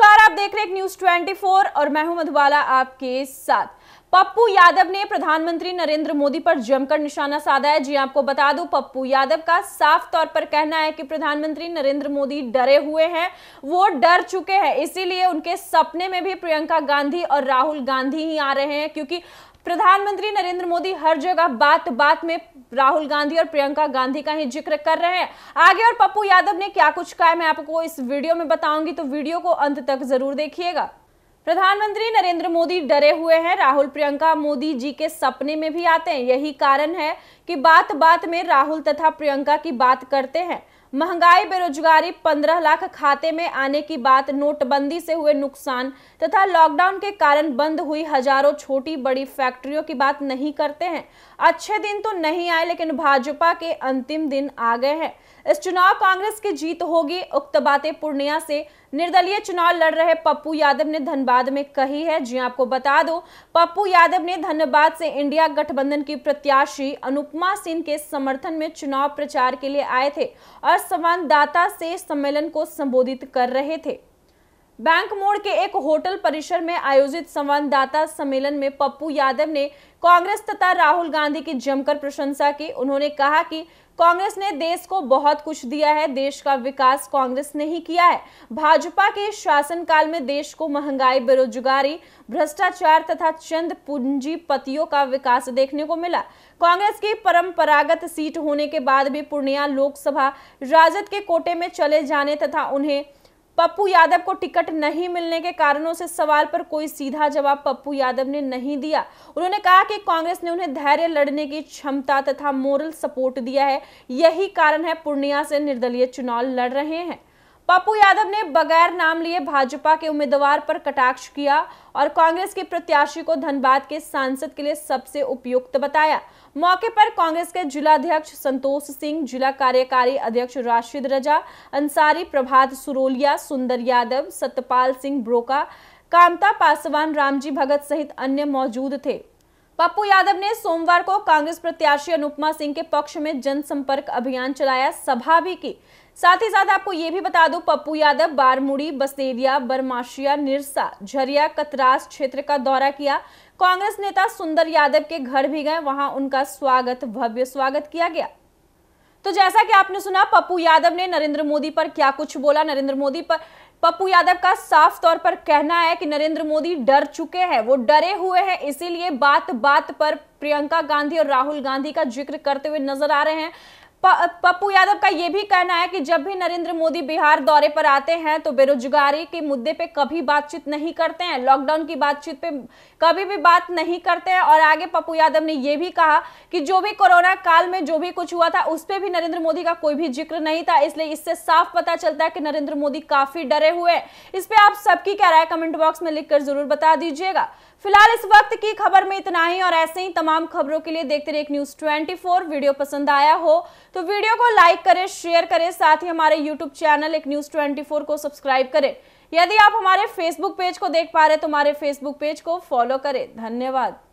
नमस्कार आप देख रहे हैं न्यूज 24 और मैं हूं मधुबाला आपके साथ पप्पू यादव ने प्रधानमंत्री नरेंद्र मोदी पर जमकर निशाना साधा है जी हाँ, आपको बता दूं पप्पू यादव का साफ तौर पर कहना है कि प्रधानमंत्री नरेंद्र मोदी डरे हुए हैं वो डर चुके हैं इसीलिए उनके सपने में भी प्रियंका गांधी और राहुल गांधी ही आ रहे हैं क्योंकि प्रधानमंत्री नरेंद्र मोदी हर जगह बात बात में राहुल गांधी और प्रियंका गांधी का ही जिक्र कर रहे हैं आगे और पप्पू यादव ने क्या कुछ कहा मैं आपको इस वीडियो में बताऊंगी तो वीडियो को अंत तक जरूर देखिएगा प्रधानमंत्री नरेंद्र मोदी डरे हुए हैं राहुल प्रियंका मोदी जी के सपने में भी आते हैं यही कारण है कि बात बात में राहुल तथा प्रियंका की बात करते हैं महंगाई बेरोजगारी पंद्रह लाख खाते में आने की बात नोटबंदी से हुए नुकसान तथा लॉकडाउन के कारण बंद हुई हजारों छोटी बड़ी फैक्ट्रियों की बात नहीं करते हैं अच्छे दिन तो नहीं आए लेकिन भाजपा के अंतिम दिन आ गए हैं इस चुनाव कांग्रेस की जीत होगी उक्त बातें पूर्णिया से निर्दलीय चुनाव लड़ रहे पप्पू यादव ने धनबाद में कही है जी हाँ, आपको बता दो पप्पू यादव ने धनबाद से इंडिया गठबंधन की प्रत्याशी अनुपमा सिंह के समर्थन में चुनाव प्रचार के लिए आए थे और और संवाददाता से सम्मेलन को संबोधित कर रहे थे बैंक मोड़ के एक होटल परिसर में आयोजित संवाददाता सम्मेलन में पप्पू यादव ने कांग्रेस तथा राहुल गांधी की जमकर प्रशंसा की उन्होंने कहा कि कांग्रेस ने देश को बहुत कुछ दिया है देश का विकास कांग्रेस ने ही किया है भाजपा के शासनकाल में देश को महंगाई बेरोजगारी भ्रष्टाचार तथा चंद पूंजीपतियों का विकास देखने को मिला कांग्रेस की परंपरागत सीट होने के बाद भी पूर्णिया लोकसभा राजद के कोटे में चले जाने तथा उन्हें पप्पू यादव को टिकट नहीं मिलने के कारणों से सवाल पर कोई सीधा जवाब पप्पू यादव ने नहीं दिया उन्होंने कहा कि कांग्रेस ने उन्हें धैर्य लड़ने की क्षमता तथा मोरल सपोर्ट दिया है यही कारण है पूर्णिया से निर्दलीय चुनाव लड़ रहे हैं पप्पू यादव ने बगैर नाम लिए भाजपा के उम्मीदवार पर कटाक्ष किया और कांग्रेस के प्रत्याशी को धनबाद के सांसद के लिए सबसे उपयुक्त बताया मौके पर कांग्रेस के जिलाध्यक्ष संतोष सिंह जिला कार्यकारी अध्यक्ष राशिद रजा अंसारी प्रभात सुरोलिया सुंदर यादव सतपाल सिंह ब्रोका कामता पासवान रामजी भगत सहित अन्य मौजूद थे पप्पू यादव ने सोमवार को कांग्रेस प्रत्याशी अनुपमा सिंह के पक्ष में जनसंपर्क अभियान चलाया सभा भी की साथ ही साथ आपको ये भी बता दूं पप्पू यादव बारमुड़ी बसेरिया बरमाशिया निरसा झरिया कतरास क्षेत्र का दौरा किया कांग्रेस नेता सुंदर यादव के घर भी गए वहां उनका स्वागत भव्य स्वागत किया गया तो जैसा कि आपने सुना पप्पू यादव ने नरेंद्र मोदी पर क्या कुछ बोला नरेंद्र मोदी पर पप्पू यादव का साफ तौर पर कहना है कि नरेंद्र मोदी डर चुके हैं वो डरे हुए हैं इसीलिए बात बात पर प्रियंका गांधी और राहुल गांधी का जिक्र करते हुए नजर आ रहे हैं पप्पू यादव का ये भी कहना है कि जब भी नरेंद्र मोदी बिहार दौरे पर आते हैं तो बेरोजगारी के मुद्दे पे कभी बातचीत नहीं करते हैं लॉकडाउन की बातचीत पे कभी भी बात नहीं करते हैं और आगे पप्पू यादव ने यह भी कहा कि जो भी कोरोना काल में जो भी कुछ हुआ था उस पर भी नरेंद्र मोदी का कोई भी जिक्र नहीं था इसलिए इससे साफ पता चलता है कि नरेंद्र मोदी काफी डरे हुए इस पर आप सबकी क्या राय कमेंट बॉक्स में लिखकर जरूर बता दीजिएगा फिलहाल इस वक्त की खबर में इतना ही और ऐसे ही तमाम खबरों के लिए देखते रहे न्यूज ट्वेंटी वीडियो पसंद आया हो तो वीडियो को लाइक करें शेयर करें साथ ही हमारे यूट्यूब चैनल एक न्यूज ट्वेंटी को सब्सक्राइब करें यदि आप हमारे फेसबुक पेज को देख पा रहे तो हमारे फेसबुक पेज को फॉलो करें धन्यवाद